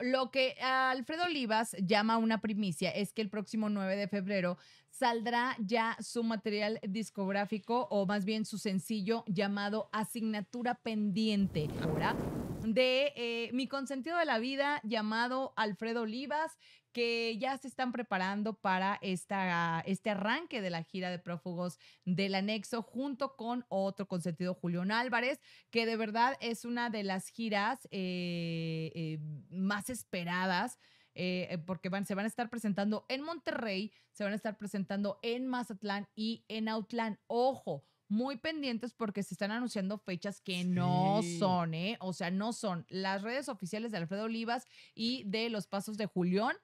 Lo que Alfredo Olivas llama una primicia es que el próximo 9 de febrero saldrá ya su material discográfico o más bien su sencillo llamado Asignatura Pendiente. Ahora de eh, mi consentido de la vida llamado Alfredo Olivas, que ya se están preparando para esta, este arranque de la gira de prófugos del anexo junto con otro consentido Julián Álvarez, que de verdad es una de las giras eh, eh, más esperadas. porque van, se van a estar presentando en Monterrey, se van a estar presentando en Mazatlán y en Autlán. Ojo, muy pendientes porque se están anunciando fechas que no son, ¿eh? O sea, no son las redes oficiales de Alfredo Olivas y de Los Pasos de Julión.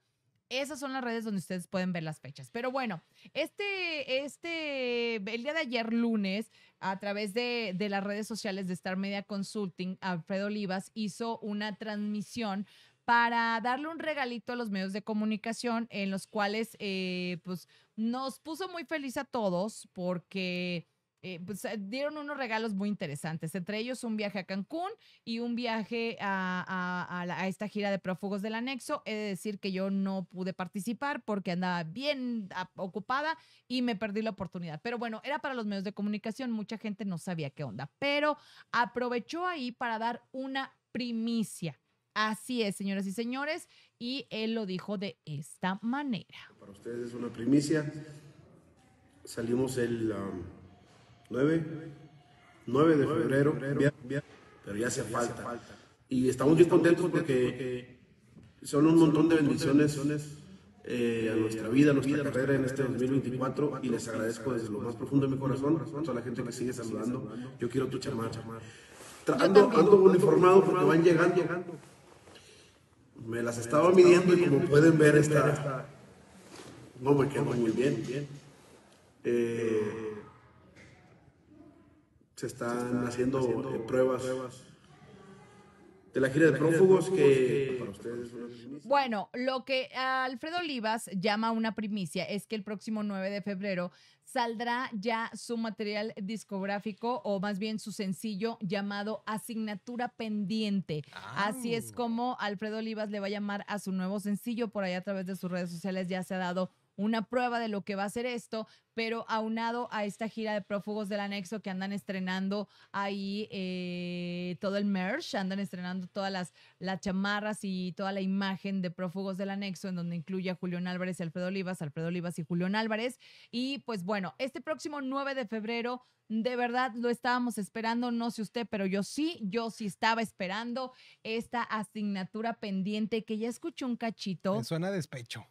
Esas son las redes donde ustedes pueden ver las fechas. Pero bueno, este, este, el día de ayer lunes, a través de, las redes sociales de Star Media Consulting, Alfredo Olivas hizo una transmisión para darle un regalito a los medios de comunicación en los cuales eh, pues, nos puso muy feliz a todos porque eh, pues, eh, dieron unos regalos muy interesantes, entre ellos un viaje a Cancún y un viaje a, esta gira de prófugos del anexo. He de decir que yo no pude participar porque andaba bien ah, ocupada y me perdí la oportunidad. Pero bueno, era para los medios de comunicación, mucha gente no sabía qué onda, pero aprovechó ahí para dar una primicia. Así es, señoras y señores, y él lo dijo de esta manera. Para ustedes es una primicia. Salimos el... Um, 9, de febrero, pero ya hace falta. Y estamos muy contentos porque son un montón de bendiciones eh, a nuestra vida, a nuestra carrera en este 2024 y les agradezco desde lo más profundo de mi corazón a la gente que sigue saludando. Yo quiero tu chamar. Ando, uniformado porque van llegando. Me las estaba midiendo y como pueden ver está... No me quedo muy bien. Eh, se están, haciendo, eh, eh, pruebas, De la gira de, prófugos, Bueno, lo que Alfredo Olivas llama una primicia es que el próximo 9 de febrero saldrá ya su material discográfico o más bien su sencillo llamado Asignatura Pendiente. Ah. Así es como Alfredo Olivas le va a llamar a su nuevo sencillo. Por ahí a través de sus redes sociales ya se ha dado una prueba de lo que va a ser esto, pero aunado a esta gira de prófugos del anexo que andan estrenando ahí eh, todo el merch, andan estrenando todas las, chamarras y toda la imagen de prófugos del anexo, en donde incluye a Julián Álvarez y Alfredo Olivas, Alfredo Olivas y Julián Álvarez. Y pues bueno, este próximo 9 de febrero de verdad lo estábamos esperando, no sé usted, pero yo sí, yo sí estaba esperando esta asignatura pendiente que ya escuché un cachito. Me suena despecho.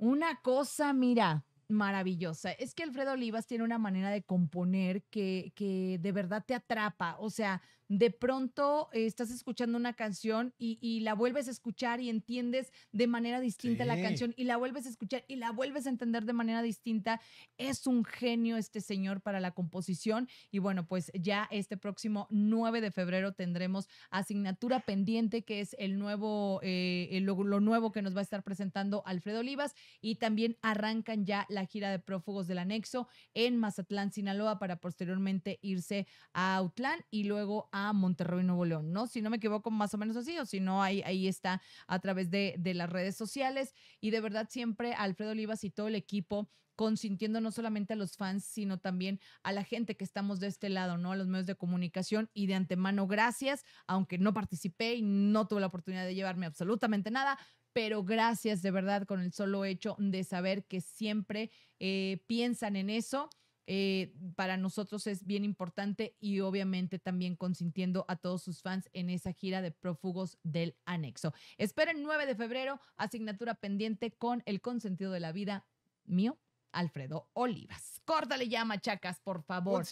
Una cosa, mira, maravillosa. Es que Alfredo Olivas tiene una manera de componer que, que de verdad te atrapa. O sea, de pronto eh, estás escuchando una canción y, la vuelves a escuchar y entiendes de manera distinta la canción y la vuelves a escuchar y la vuelves a entender de manera distinta. Es un genio este señor para la composición y bueno, pues ya este próximo 9 de febrero tendremos asignatura pendiente que es el nuevo, eh, lo, lo nuevo que nos va a estar presentando Alfredo Olivas y también arrancan ya la gira de prófugos del anexo en Mazatlán, Sinaloa para posteriormente irse a Autlán y luego a Monterrey, Nuevo León, ¿no? Si no me equivoco, más o menos así, o si no, ahí, ahí está a través de, las redes sociales. Y de verdad, siempre Alfredo Olivas y todo el equipo consintiendo no solamente a los fans, sino también a la gente que estamos de este lado, ¿no? A los medios de comunicación y de antemano, gracias, aunque no participé y no tuve la oportunidad de llevarme absolutamente nada, pero gracias de verdad con el solo hecho de saber que siempre eh, piensan en eso eh, para nosotros es bien importante y obviamente también consintiendo a todos sus fans en esa gira de prófugos del anexo. Esperen 9 de febrero, asignatura pendiente con El consentido de la vida mío, Alfredo Olivas. Córtale ya, machacas, por favor.